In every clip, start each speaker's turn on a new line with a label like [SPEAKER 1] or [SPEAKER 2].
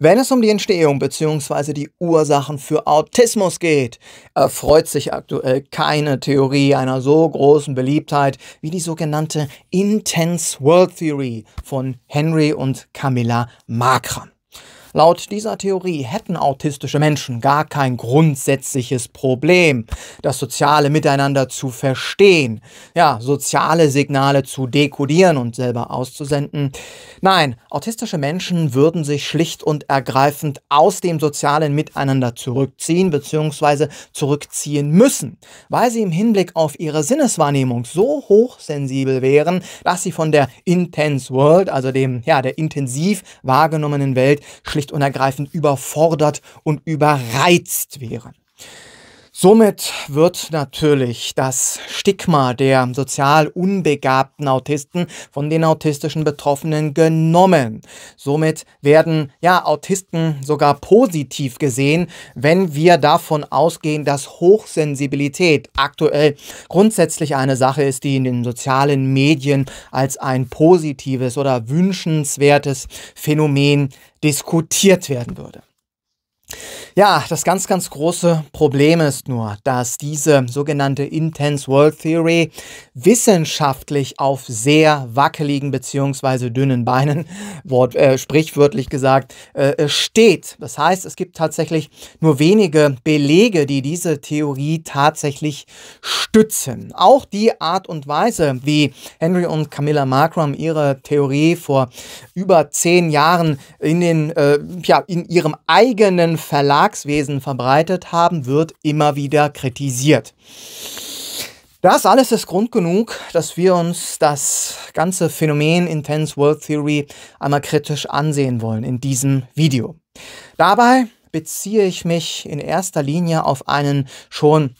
[SPEAKER 1] Wenn es um die Entstehung bzw. die Ursachen für Autismus geht, erfreut sich aktuell keine Theorie einer so großen Beliebtheit wie die sogenannte Intense World Theory von Henry und Camilla Markram. Laut dieser Theorie hätten autistische Menschen gar kein grundsätzliches Problem, das soziale Miteinander zu verstehen, ja, soziale Signale zu dekodieren und selber auszusenden. Nein, autistische Menschen würden sich schlicht und ergreifend aus dem sozialen Miteinander zurückziehen bzw. zurückziehen müssen, weil sie im Hinblick auf ihre Sinneswahrnehmung so hochsensibel wären, dass sie von der Intense World, also dem ja, der intensiv wahrgenommenen Welt, schlicht schlicht und ergreifend überfordert und überreizt wären. Somit wird natürlich das Stigma der sozial unbegabten Autisten von den autistischen Betroffenen genommen. Somit werden ja Autisten sogar positiv gesehen, wenn wir davon ausgehen, dass Hochsensibilität aktuell grundsätzlich eine Sache ist, die in den sozialen Medien als ein positives oder wünschenswertes Phänomen diskutiert werden würde. Ja, das ganz, ganz große Problem ist nur, dass diese sogenannte Intense World Theory wissenschaftlich auf sehr wackeligen bzw. dünnen Beinen, wort, äh, sprichwörtlich gesagt, äh, steht. Das heißt, es gibt tatsächlich nur wenige Belege, die diese Theorie tatsächlich stützen. Auch die Art und Weise, wie Henry und Camilla Markram ihre Theorie vor über zehn Jahren in, den, äh, ja, in ihrem eigenen Verlagswesen verbreitet haben, wird immer wieder kritisiert. Das alles ist Grund genug, dass wir uns das ganze Phänomen Intense World Theory einmal kritisch ansehen wollen in diesem Video. Dabei beziehe ich mich in erster Linie auf einen schon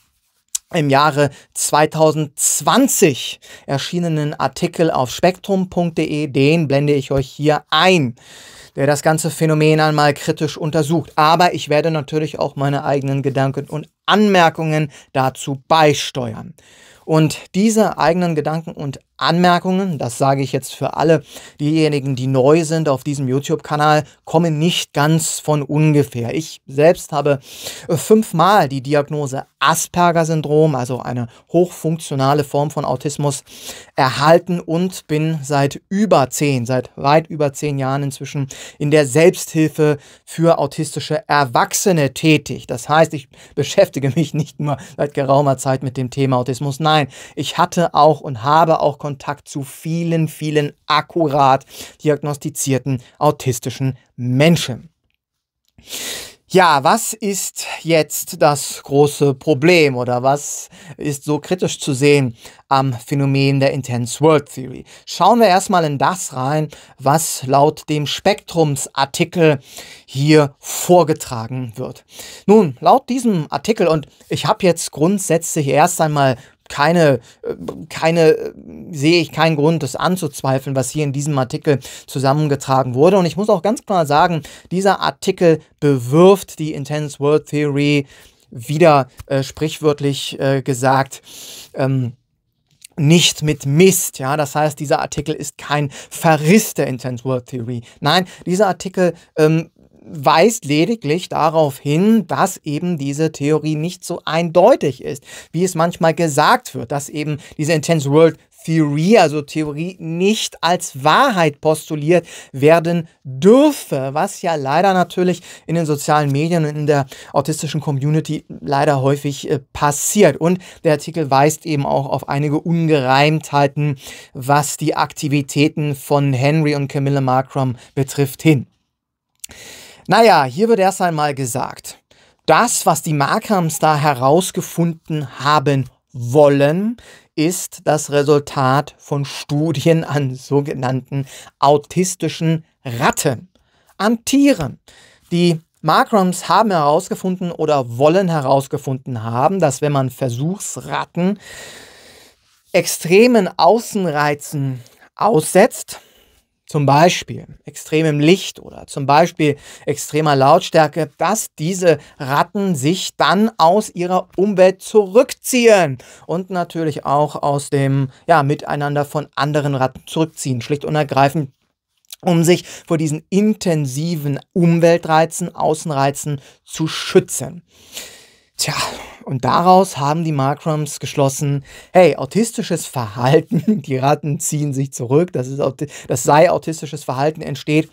[SPEAKER 1] im Jahre 2020 erschienenen Artikel auf spektrum.de, den blende ich euch hier ein der das ganze Phänomen einmal kritisch untersucht. Aber ich werde natürlich auch meine eigenen Gedanken und Anmerkungen dazu beisteuern. Und diese eigenen Gedanken und Anmerkungen, das sage ich jetzt für alle diejenigen, die neu sind auf diesem YouTube-Kanal, kommen nicht ganz von ungefähr. Ich selbst habe äh, fünfmal die Diagnose Asperger-Syndrom, also eine hochfunktionale Form von Autismus, erhalten und bin seit über zehn, seit weit über zehn Jahren inzwischen in der Selbsthilfe für autistische Erwachsene tätig. Das heißt, ich beschäftige mich nicht nur seit geraumer Zeit mit dem Thema Autismus. Nein, ich hatte auch und habe auch Kontakt zu vielen, vielen akkurat diagnostizierten autistischen Menschen. Ja, was ist jetzt das große Problem oder was ist so kritisch zu sehen am Phänomen der Intense World Theory? Schauen wir erstmal in das rein, was laut dem Spektrumsartikel hier vorgetragen wird. Nun, laut diesem Artikel und ich habe jetzt grundsätzlich erst einmal keine, äh, keine, äh, sehe ich keinen Grund, das anzuzweifeln, was hier in diesem Artikel zusammengetragen wurde. Und ich muss auch ganz klar sagen, dieser Artikel bewirft die Intense World Theory wieder äh, sprichwörtlich äh, gesagt. Ähm, nicht mit Mist. Ja, das heißt, dieser Artikel ist kein Verriss der Intense World Theory. Nein, dieser Artikel ähm, weist lediglich darauf hin, dass eben diese Theorie nicht so eindeutig ist, wie es manchmal gesagt wird, dass eben diese Intense World Theory, also Theorie, nicht als Wahrheit postuliert werden dürfe, was ja leider natürlich in den sozialen Medien und in der autistischen Community leider häufig äh, passiert. Und der Artikel weist eben auch auf einige Ungereimtheiten, was die Aktivitäten von Henry und Camilla Markram betrifft, hin. Naja, hier wird erst einmal gesagt, das, was die Markhams da herausgefunden haben wollen, ist das Resultat von Studien an sogenannten autistischen Ratten, an Tieren. Die Markrams haben herausgefunden oder wollen herausgefunden haben, dass wenn man Versuchsratten extremen Außenreizen aussetzt, zum Beispiel extremem Licht oder zum Beispiel extremer Lautstärke, dass diese Ratten sich dann aus ihrer Umwelt zurückziehen und natürlich auch aus dem ja, Miteinander von anderen Ratten zurückziehen. Schlicht und ergreifend um sich vor diesen intensiven Umweltreizen, Außenreizen zu schützen. Tja, und daraus haben die Markrams geschlossen, hey, autistisches Verhalten, die Ratten ziehen sich zurück, das, ist, das sei autistisches Verhalten entsteht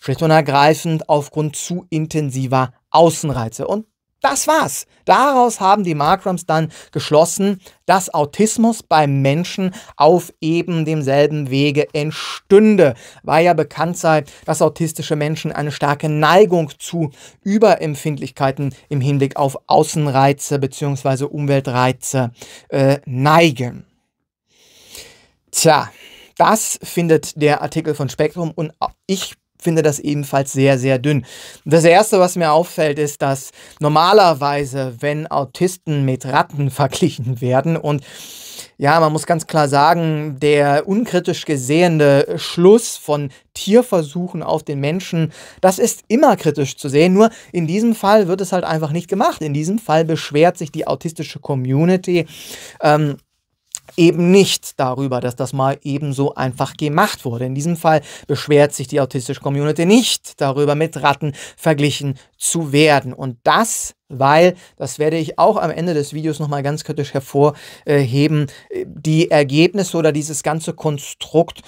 [SPEAKER 1] schlicht und ergreifend aufgrund zu intensiver Außenreize. Und das war's. Daraus haben die Markrams dann geschlossen, dass Autismus beim Menschen auf eben demselben Wege entstünde, weil ja bekannt sei, dass autistische Menschen eine starke Neigung zu Überempfindlichkeiten im Hinblick auf Außenreize bzw. Umweltreize äh, neigen. Tja, das findet der Artikel von Spektrum und ich finde das ebenfalls sehr, sehr dünn. Das Erste, was mir auffällt, ist, dass normalerweise, wenn Autisten mit Ratten verglichen werden und ja, man muss ganz klar sagen, der unkritisch gesehene Schluss von Tierversuchen auf den Menschen, das ist immer kritisch zu sehen. Nur in diesem Fall wird es halt einfach nicht gemacht. In diesem Fall beschwert sich die autistische Community. Ähm, eben nicht darüber, dass das mal ebenso einfach gemacht wurde. In diesem Fall beschwert sich die autistische Community nicht darüber, mit Ratten verglichen zu werden. Und das, weil, das werde ich auch am Ende des Videos nochmal ganz kritisch hervorheben, die Ergebnisse oder dieses ganze Konstrukt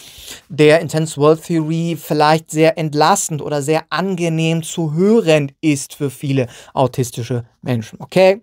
[SPEAKER 1] der Intense World Theory vielleicht sehr entlastend oder sehr angenehm zu hören ist für viele autistische Menschen. Okay?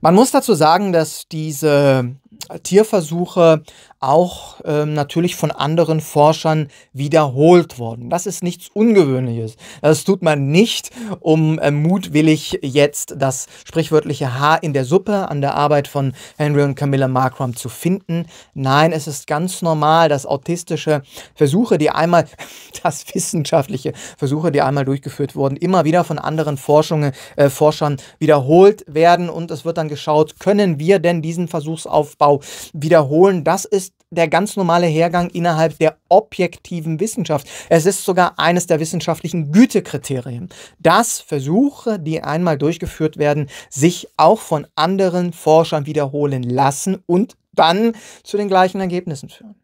[SPEAKER 1] Man muss dazu sagen, dass diese Tierversuche auch ähm, natürlich von anderen Forschern wiederholt worden. Das ist nichts Ungewöhnliches. Das tut man nicht, um äh, mutwillig jetzt das sprichwörtliche Haar in der Suppe an der Arbeit von Henry und Camilla Markram zu finden. Nein, es ist ganz normal, dass autistische Versuche, die einmal, das wissenschaftliche Versuche, die einmal durchgeführt wurden, immer wieder von anderen Forschungen, äh, Forschern wiederholt werden und es wird dann geschaut, können wir denn diesen Versuchsaufbau wiederholen? Das ist ist der ganz normale Hergang innerhalb der objektiven Wissenschaft. Es ist sogar eines der wissenschaftlichen Gütekriterien, dass Versuche, die einmal durchgeführt werden, sich auch von anderen Forschern wiederholen lassen und dann zu den gleichen Ergebnissen führen.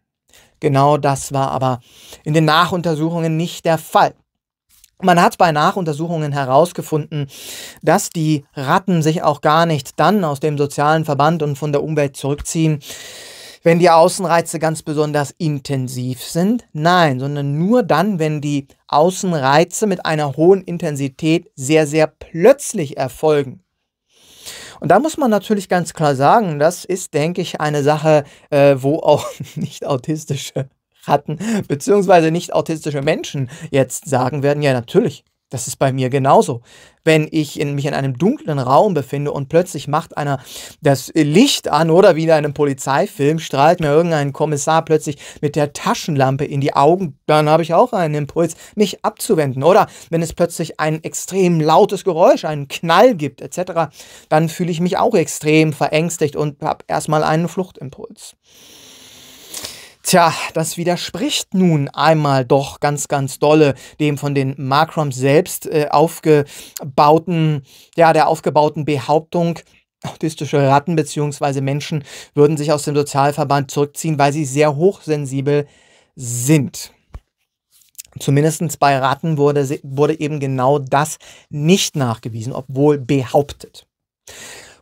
[SPEAKER 1] Genau das war aber in den Nachuntersuchungen nicht der Fall. Man hat bei Nachuntersuchungen herausgefunden, dass die Ratten sich auch gar nicht dann aus dem sozialen Verband und von der Umwelt zurückziehen, wenn die Außenreize ganz besonders intensiv sind. Nein, sondern nur dann, wenn die Außenreize mit einer hohen Intensität sehr, sehr plötzlich erfolgen. Und da muss man natürlich ganz klar sagen, das ist, denke ich, eine Sache, äh, wo auch nicht autistische Ratten beziehungsweise nicht autistische Menschen jetzt sagen werden, ja natürlich, das ist bei mir genauso. Wenn ich in, mich in einem dunklen Raum befinde und plötzlich macht einer das Licht an oder wie in einem Polizeifilm strahlt mir irgendein Kommissar plötzlich mit der Taschenlampe in die Augen, dann habe ich auch einen Impuls, mich abzuwenden. Oder wenn es plötzlich ein extrem lautes Geräusch, einen Knall gibt etc., dann fühle ich mich auch extrem verängstigt und habe erstmal einen Fluchtimpuls. Tja, das widerspricht nun einmal doch ganz, ganz dolle dem von den Makrams selbst äh, aufgebauten, ja, der aufgebauten Behauptung, autistische Ratten bzw. Menschen würden sich aus dem Sozialverband zurückziehen, weil sie sehr hochsensibel sind. Zumindest bei Ratten wurde, wurde eben genau das nicht nachgewiesen, obwohl behauptet.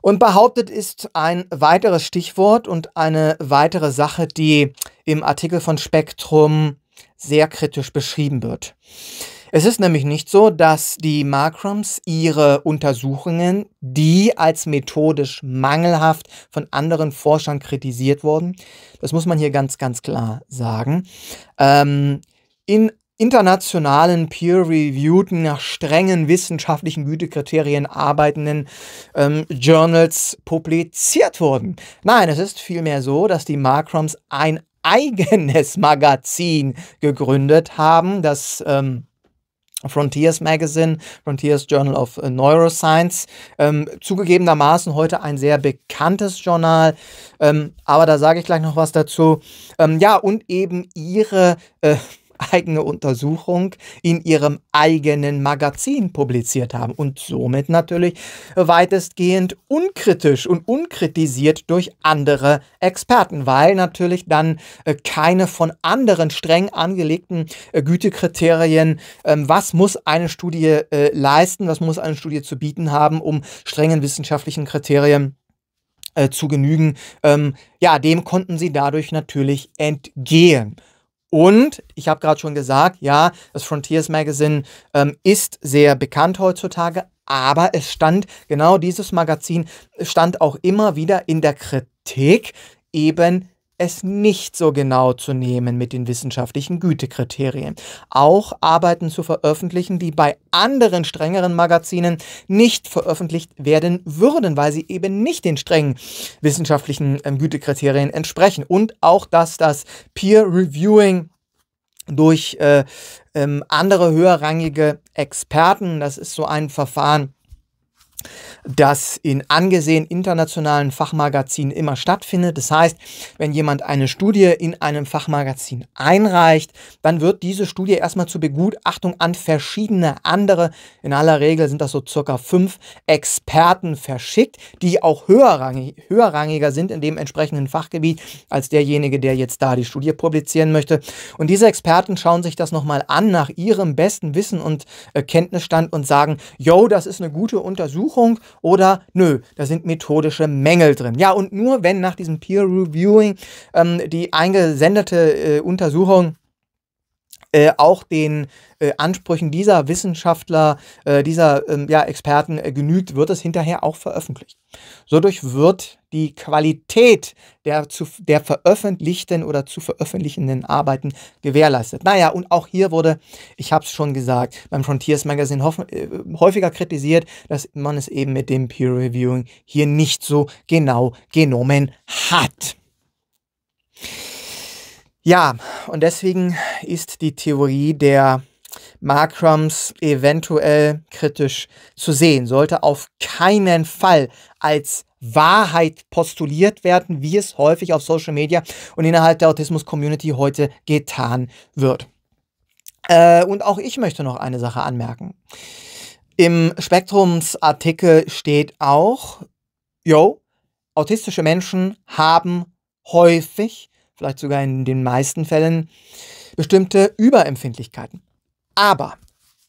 [SPEAKER 1] Und behauptet ist ein weiteres Stichwort und eine weitere Sache, die im Artikel von Spektrum sehr kritisch beschrieben wird. Es ist nämlich nicht so, dass die Markrams ihre Untersuchungen, die als methodisch mangelhaft von anderen Forschern kritisiert wurden, das muss man hier ganz, ganz klar sagen, ähm, in internationalen peer-reviewten, nach strengen wissenschaftlichen Gütekriterien arbeitenden ähm, Journals publiziert wurden. Nein, es ist vielmehr so, dass die Markrams ein eigenes Magazin gegründet haben, das ähm, Frontiers Magazine, Frontiers Journal of äh, Neuroscience, ähm, zugegebenermaßen heute ein sehr bekanntes Journal, ähm, aber da sage ich gleich noch was dazu. Ähm, ja, und eben ihre äh, eigene Untersuchung in ihrem eigenen Magazin publiziert haben und somit natürlich weitestgehend unkritisch und unkritisiert durch andere Experten, weil natürlich dann äh, keine von anderen streng angelegten äh, Gütekriterien, ähm, was muss eine Studie äh, leisten, was muss eine Studie zu bieten haben, um strengen wissenschaftlichen Kriterien zu genügen. Ähm, ja, dem konnten sie dadurch natürlich entgehen. Und ich habe gerade schon gesagt, ja, das Frontiers Magazine ähm, ist sehr bekannt heutzutage, aber es stand, genau dieses Magazin stand auch immer wieder in der Kritik eben es nicht so genau zu nehmen mit den wissenschaftlichen Gütekriterien. Auch Arbeiten zu veröffentlichen, die bei anderen strengeren Magazinen nicht veröffentlicht werden würden, weil sie eben nicht den strengen wissenschaftlichen ähm, Gütekriterien entsprechen. Und auch, dass das Peer Reviewing durch äh, ähm, andere höherrangige Experten, das ist so ein Verfahren, das in angesehenen internationalen Fachmagazinen immer stattfindet. Das heißt, wenn jemand eine Studie in einem Fachmagazin einreicht, dann wird diese Studie erstmal zur Begutachtung an verschiedene andere, in aller Regel sind das so circa fünf Experten verschickt, die auch höherrangig, höherrangiger sind in dem entsprechenden Fachgebiet als derjenige, der jetzt da die Studie publizieren möchte. Und diese Experten schauen sich das nochmal an nach ihrem besten Wissen und äh, Kenntnisstand und sagen, yo, das ist eine gute Untersuchung, oder nö, da sind methodische Mängel drin. Ja, und nur wenn nach diesem Peer Reviewing ähm, die eingesendete äh, Untersuchung äh, auch den äh, Ansprüchen dieser Wissenschaftler, äh, dieser ähm, ja, Experten äh, genügt, wird es hinterher auch veröffentlicht. Dadurch wird die Qualität der, zu, der veröffentlichten oder zu veröffentlichenden Arbeiten gewährleistet. Naja, und auch hier wurde, ich habe es schon gesagt, beim Frontiers Magazine hoffen, äh, häufiger kritisiert, dass man es eben mit dem Peer Reviewing hier nicht so genau genommen hat. Ja, und deswegen ist die Theorie der Markrams eventuell kritisch zu sehen, sollte auf keinen Fall als Wahrheit postuliert werden, wie es häufig auf Social Media und innerhalb der Autismus-Community heute getan wird. Äh, und auch ich möchte noch eine Sache anmerken. Im Spektrumsartikel steht auch, yo, autistische Menschen haben häufig vielleicht sogar in den meisten Fällen, bestimmte Überempfindlichkeiten. Aber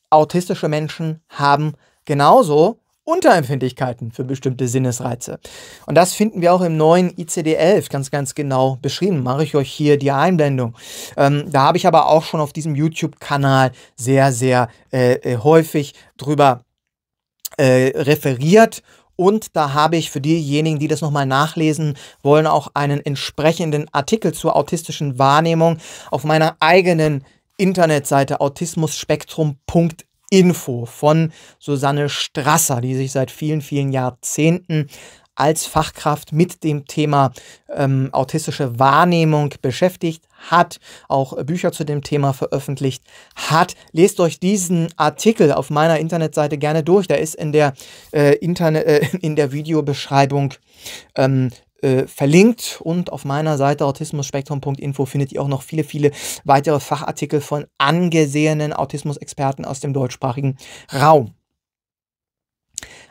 [SPEAKER 1] autistische Menschen haben genauso Unterempfindlichkeiten für bestimmte Sinnesreize. Und das finden wir auch im neuen ICD-11 ganz, ganz genau beschrieben. Mache ich euch hier die Einblendung. Ähm, da habe ich aber auch schon auf diesem YouTube-Kanal sehr, sehr äh, äh häufig drüber äh, referiert und da habe ich für diejenigen, die das nochmal nachlesen wollen, auch einen entsprechenden Artikel zur autistischen Wahrnehmung auf meiner eigenen Internetseite autismusspektrum.info von Susanne Strasser, die sich seit vielen, vielen Jahrzehnten als Fachkraft mit dem Thema ähm, autistische Wahrnehmung beschäftigt hat, auch Bücher zu dem Thema veröffentlicht hat. Lest euch diesen Artikel auf meiner Internetseite gerne durch. Der ist in der, äh, Interne äh, in der Videobeschreibung ähm, äh, verlinkt und auf meiner Seite autismusspektrum.info findet ihr auch noch viele, viele weitere Fachartikel von angesehenen Autismusexperten aus dem deutschsprachigen Raum.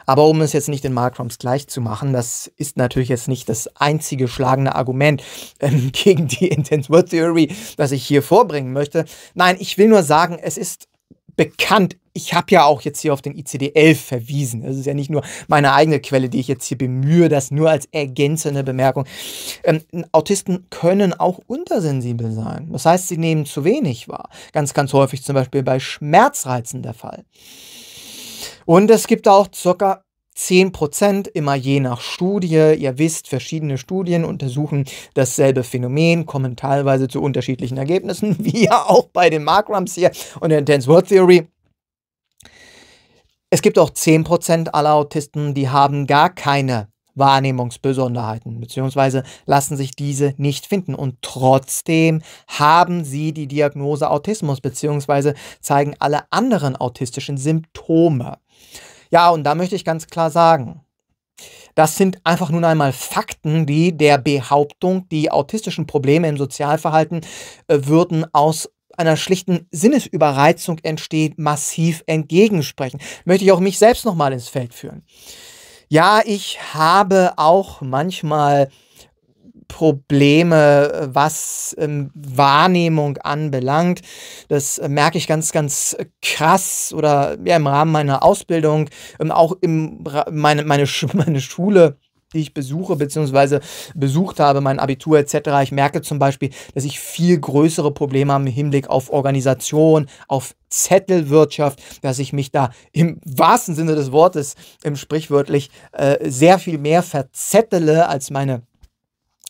[SPEAKER 1] Aber um es jetzt nicht den Markrams gleich zu machen, das ist natürlich jetzt nicht das einzige schlagende Argument ähm, gegen die Intense Word Theory, das ich hier vorbringen möchte. Nein, ich will nur sagen, es ist bekannt. Ich habe ja auch jetzt hier auf den ICD-11 verwiesen. Es ist ja nicht nur meine eigene Quelle, die ich jetzt hier bemühe, das nur als ergänzende Bemerkung. Ähm, Autisten können auch untersensibel sein. Das heißt, sie nehmen zu wenig wahr. Ganz, ganz häufig zum Beispiel bei Schmerzreizen der Fall. Und es gibt auch ca. 10% immer je nach Studie. Ihr wisst, verschiedene Studien untersuchen dasselbe Phänomen, kommen teilweise zu unterschiedlichen Ergebnissen, wie ja auch bei den Markrams hier und der Intense Word Theory. Es gibt auch 10% aller Autisten, die haben gar keine Wahrnehmungsbesonderheiten, beziehungsweise lassen sich diese nicht finden. Und trotzdem haben sie die Diagnose Autismus, beziehungsweise zeigen alle anderen autistischen Symptome. Ja, und da möchte ich ganz klar sagen, das sind einfach nun einmal Fakten, die der Behauptung, die autistischen Probleme im Sozialverhalten äh, würden aus einer schlichten Sinnesüberreizung entstehen, massiv entgegensprechen. Möchte ich auch mich selbst nochmal ins Feld führen. Ja, ich habe auch manchmal Probleme, was ähm, Wahrnehmung anbelangt. Das äh, merke ich ganz, ganz krass oder ja, im Rahmen meiner Ausbildung, ähm, auch in meine, meine, Sch meine Schule die ich besuche bzw. besucht habe, mein Abitur etc. Ich merke zum Beispiel, dass ich viel größere Probleme habe im Hinblick auf Organisation, auf Zettelwirtschaft, dass ich mich da im wahrsten Sinne des Wortes, im ähm, sprichwörtlich, äh, sehr viel mehr verzettele als meine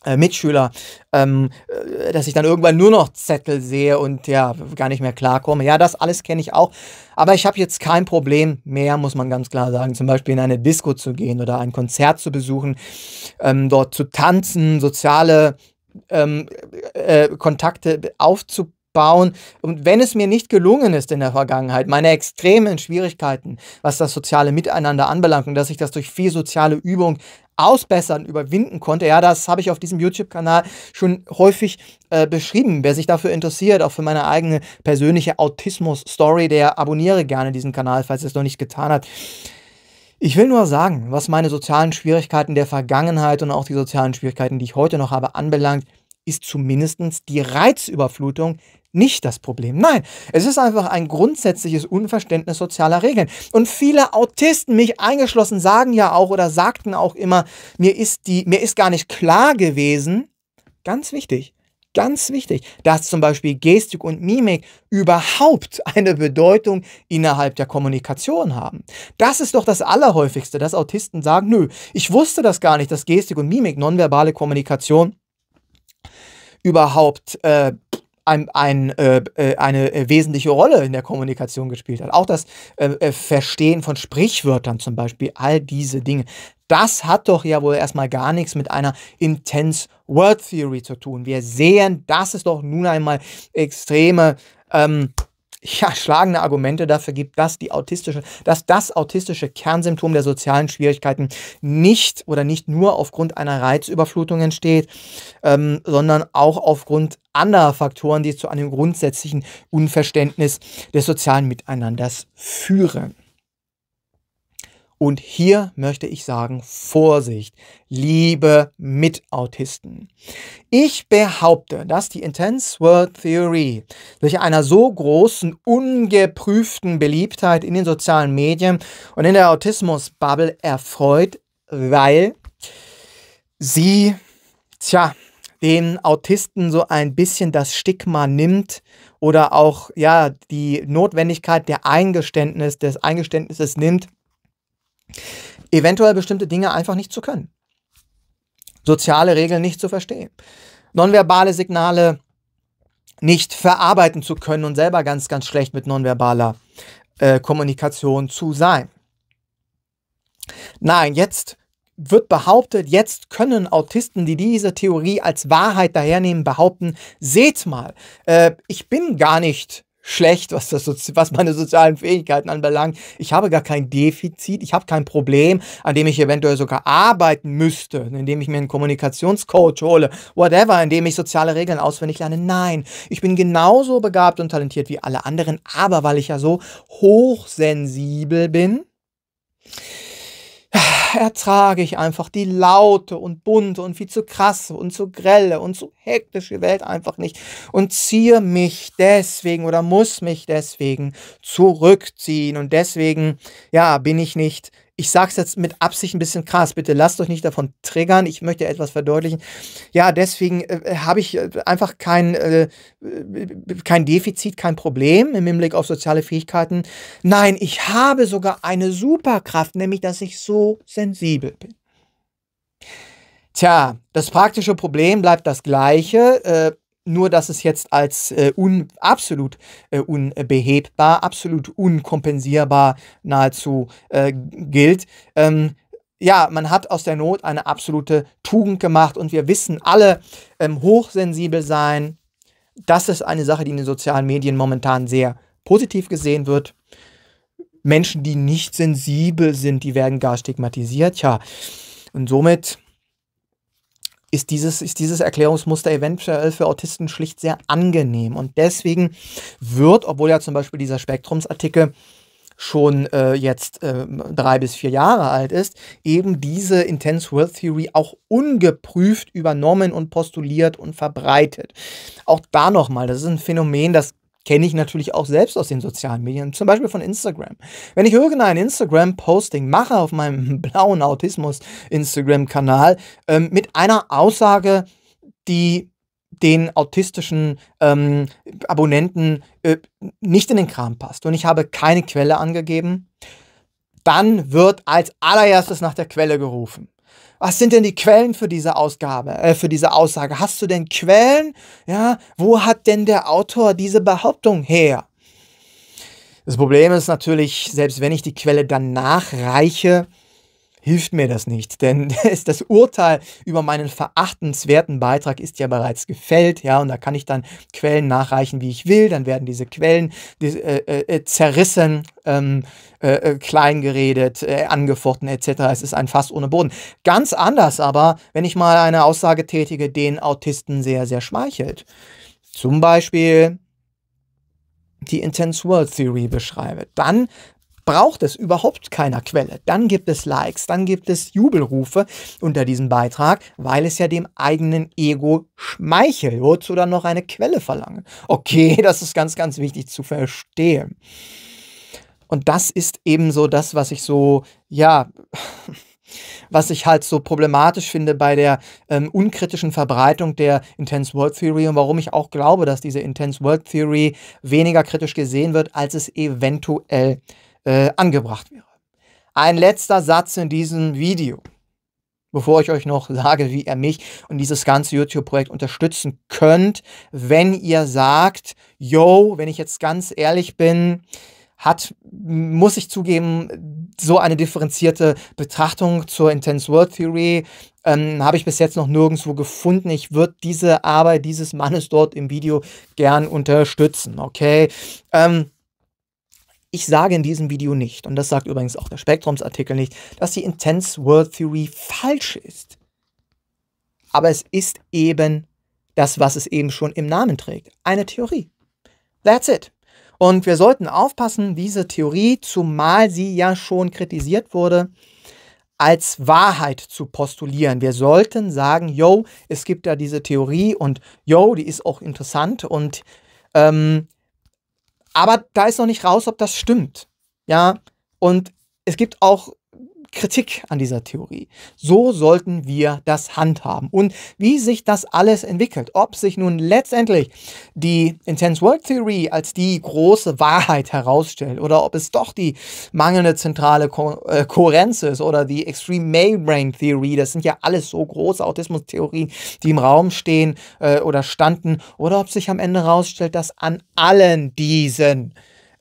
[SPEAKER 1] äh, Mitschüler, ähm, äh, dass ich dann irgendwann nur noch Zettel sehe und ja, gar nicht mehr klarkomme. Ja, das alles kenne ich auch. Aber ich habe jetzt kein Problem mehr, muss man ganz klar sagen, zum Beispiel in eine Disco zu gehen oder ein Konzert zu besuchen, ähm, dort zu tanzen, soziale ähm, äh, äh Kontakte aufzubauen bauen. Und wenn es mir nicht gelungen ist in der Vergangenheit, meine extremen Schwierigkeiten, was das soziale Miteinander anbelangt und dass ich das durch viel soziale Übung ausbessern, überwinden konnte. Ja, das habe ich auf diesem YouTube-Kanal schon häufig äh, beschrieben. Wer sich dafür interessiert, auch für meine eigene persönliche Autismus-Story, der abonniere gerne diesen Kanal, falls er es noch nicht getan hat. Ich will nur sagen, was meine sozialen Schwierigkeiten der Vergangenheit und auch die sozialen Schwierigkeiten, die ich heute noch habe, anbelangt, ist zumindest die Reizüberflutung nicht das Problem. Nein, es ist einfach ein grundsätzliches Unverständnis sozialer Regeln. Und viele Autisten, mich eingeschlossen, sagen ja auch oder sagten auch immer, mir ist die, mir ist gar nicht klar gewesen, ganz wichtig, ganz wichtig, dass zum Beispiel Gestik und Mimik überhaupt eine Bedeutung innerhalb der Kommunikation haben. Das ist doch das Allerhäufigste, dass Autisten sagen, nö, ich wusste das gar nicht, dass Gestik und Mimik, nonverbale Kommunikation, überhaupt äh, ein, ein, äh, äh eine äh, wesentliche Rolle in der Kommunikation gespielt hat. Auch das äh, äh, Verstehen von Sprichwörtern zum Beispiel, all diese Dinge. Das hat doch ja wohl erstmal gar nichts mit einer Intense Word Theory zu tun. Wir sehen, dass es doch nun einmal extreme ähm, ja, schlagende Argumente dafür gibt, dass, die autistische, dass das autistische Kernsymptom der sozialen Schwierigkeiten nicht oder nicht nur aufgrund einer Reizüberflutung entsteht, ähm, sondern auch aufgrund anderer Faktoren, die zu einem grundsätzlichen Unverständnis des sozialen Miteinanders führen. Und hier möchte ich sagen, Vorsicht, liebe Mitautisten. Ich behaupte, dass die Intense World Theory sich einer so großen, ungeprüften Beliebtheit in den sozialen Medien und in der Autismus-Bubble erfreut, weil sie, tja, den Autisten so ein bisschen das Stigma nimmt oder auch ja die Notwendigkeit der Eingeständnis des Eingeständnisses nimmt Eventuell bestimmte Dinge einfach nicht zu können. Soziale Regeln nicht zu verstehen. Nonverbale Signale nicht verarbeiten zu können und selber ganz, ganz schlecht mit nonverbaler äh, Kommunikation zu sein. Nein, jetzt wird behauptet, jetzt können Autisten, die diese Theorie als Wahrheit dahernehmen, behaupten, seht mal, äh, ich bin gar nicht schlecht, was, das, so, was meine sozialen Fähigkeiten anbelangt. Ich habe gar kein Defizit, ich habe kein Problem, an dem ich eventuell sogar arbeiten müsste, indem ich mir einen Kommunikationscoach hole, whatever, indem ich soziale Regeln auswendig lerne. Nein, ich bin genauso begabt und talentiert wie alle anderen, aber weil ich ja so hochsensibel bin, ertrage ich einfach die laute und bunte und viel zu krasse und zu grelle und zu hektische Welt einfach nicht und ziehe mich deswegen oder muss mich deswegen zurückziehen und deswegen, ja, bin ich nicht ich sage es jetzt mit Absicht ein bisschen krass, bitte lasst euch nicht davon triggern, ich möchte etwas verdeutlichen. Ja, deswegen äh, äh habe ich äh, einfach kein, äh, äh, kein Defizit, kein Problem im Hinblick auf soziale Fähigkeiten. Nein, ich habe sogar eine Superkraft, nämlich dass ich so sensibel bin. Tja, das praktische Problem bleibt das gleiche. Äh, nur, dass es jetzt als äh, un, absolut äh, unbehebbar, absolut unkompensierbar nahezu äh, gilt. Ähm, ja, man hat aus der Not eine absolute Tugend gemacht und wir wissen alle, ähm, hochsensibel sein, das ist eine Sache, die in den sozialen Medien momentan sehr positiv gesehen wird. Menschen, die nicht sensibel sind, die werden gar stigmatisiert. Ja, und somit ist dieses, ist dieses Erklärungsmuster eventuell für Autisten schlicht sehr angenehm. Und deswegen wird, obwohl ja zum Beispiel dieser Spektrumsartikel schon äh, jetzt äh, drei bis vier Jahre alt ist, eben diese Intense World Theory auch ungeprüft übernommen und postuliert und verbreitet. Auch da nochmal, das ist ein Phänomen, das Kenne ich natürlich auch selbst aus den sozialen Medien, zum Beispiel von Instagram. Wenn ich irgendein Instagram-Posting mache auf meinem blauen Autismus-Instagram-Kanal ähm, mit einer Aussage, die den autistischen ähm, Abonnenten äh, nicht in den Kram passt und ich habe keine Quelle angegeben, dann wird als allererstes nach der Quelle gerufen. Was sind denn die Quellen für diese Ausgabe, äh, für diese Aussage? Hast du denn Quellen? Ja, wo hat denn der Autor diese Behauptung her? Das Problem ist natürlich, selbst wenn ich die Quelle dann nachreiche, hilft mir das nicht, denn das Urteil über meinen verachtenswerten Beitrag ist ja bereits gefällt, ja, und da kann ich dann Quellen nachreichen, wie ich will, dann werden diese Quellen die, äh, äh, äh, zerrissen, ähm, äh, äh klein geredet, äh, angefochten etc. Es ist ein Fass ohne Boden. Ganz anders aber, wenn ich mal eine Aussage tätige, den Autisten sehr, sehr schmeichelt. Zum Beispiel die Intense World Theory beschreibe, dann braucht es überhaupt keiner Quelle. Dann gibt es Likes, dann gibt es Jubelrufe unter diesem Beitrag, weil es ja dem eigenen Ego schmeichelt. Wozu dann noch eine Quelle verlangen? Okay, das ist ganz, ganz wichtig zu verstehen. Und das ist eben so das, was ich so, ja, was ich halt so problematisch finde bei der ähm, unkritischen Verbreitung der Intense World Theory und warum ich auch glaube, dass diese Intense World Theory weniger kritisch gesehen wird, als es eventuell ist. Äh, angebracht wäre. Ein letzter Satz in diesem Video, bevor ich euch noch sage, wie ihr mich und dieses ganze YouTube-Projekt unterstützen könnt, wenn ihr sagt, yo, wenn ich jetzt ganz ehrlich bin, hat, muss ich zugeben, so eine differenzierte Betrachtung zur Intense World Theory ähm, habe ich bis jetzt noch nirgendwo gefunden. Ich würde diese Arbeit dieses Mannes dort im Video gern unterstützen, okay? Ähm, ich sage in diesem Video nicht, und das sagt übrigens auch der Spektrumsartikel nicht, dass die Intense World Theory falsch ist. Aber es ist eben das, was es eben schon im Namen trägt. Eine Theorie. That's it. Und wir sollten aufpassen, diese Theorie, zumal sie ja schon kritisiert wurde, als Wahrheit zu postulieren. Wir sollten sagen, yo, es gibt da diese Theorie und yo, die ist auch interessant und ähm, aber da ist noch nicht raus, ob das stimmt. Ja, und es gibt auch Kritik an dieser Theorie. So sollten wir das handhaben. Und wie sich das alles entwickelt, ob sich nun letztendlich die Intense World Theory als die große Wahrheit herausstellt oder ob es doch die mangelnde zentrale Ko äh, Kohärenz ist oder die Extreme Maybrain Theory, das sind ja alles so große Autismus-Theorien, die im Raum stehen äh, oder standen, oder ob sich am Ende herausstellt, dass an allen diesen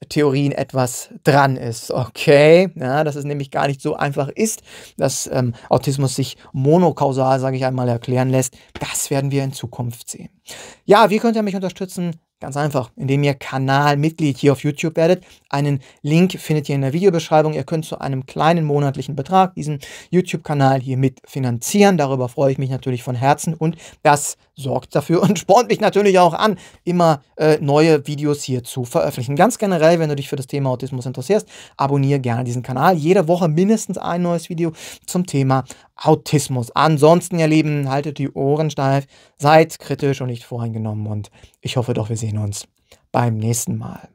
[SPEAKER 1] Theorien etwas dran ist. Okay, ja, dass es nämlich gar nicht so einfach ist, dass ähm, Autismus sich monokausal, sage ich einmal, erklären lässt. Das werden wir in Zukunft sehen. Ja, wie könnt ihr mich unterstützen? Ganz einfach, indem ihr Kanalmitglied hier auf YouTube werdet. Einen Link findet ihr in der Videobeschreibung. Ihr könnt zu einem kleinen monatlichen Betrag diesen YouTube-Kanal hier mitfinanzieren. Darüber freue ich mich natürlich von Herzen und das sorgt dafür und spornt mich natürlich auch an, immer äh, neue Videos hier zu veröffentlichen. Ganz generell, wenn du dich für das Thema Autismus interessierst, abonniere gerne diesen Kanal. Jede Woche mindestens ein neues Video zum Thema Autismus. Ansonsten, ihr Lieben, haltet die Ohren steif, seid kritisch und nicht voreingenommen und ich hoffe doch, wir sehen uns beim nächsten Mal.